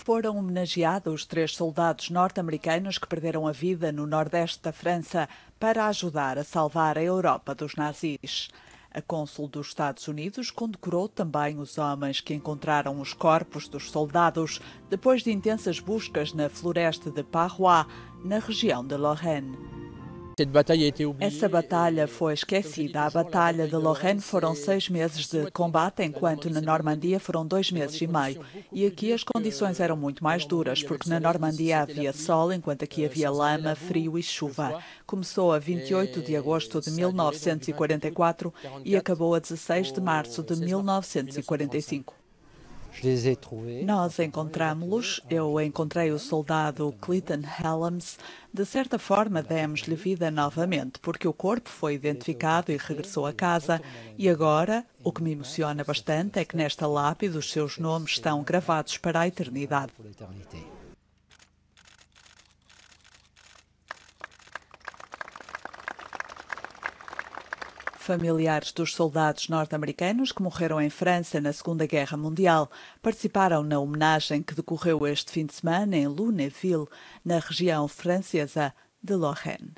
foram homenageados três soldados norte-americanos que perderam a vida no nordeste da França para ajudar a salvar a Europa dos nazis. A cônsul dos Estados Unidos condecorou também os homens que encontraram os corpos dos soldados depois de intensas buscas na floresta de Parrois, na região de Lorraine. Essa batalha eh, foi esquecida. A batalha de Lorraine foram eh, seis meses de combate, enquanto na Normandia foram dois meses e meio. E aqui as condições eh, eram muito mais duras, porque na Normandia havia sol, enquanto aqui havia lama, frio e chuva. Começou a 28 de agosto de 1944 e acabou a 16 de março de 1945. Nós encontramos-los, eu encontrei o soldado Clinton Helms. De certa forma, demos-lhe vida novamente, porque o corpo foi identificado e regressou a casa. E agora, o que me emociona bastante é que nesta lápide os seus nomes estão gravados para a eternidade. Familiares dos soldados norte-americanos que morreram em França na Segunda Guerra Mundial participaram na homenagem que decorreu este fim de semana em Lunéville, na região francesa de Lorraine.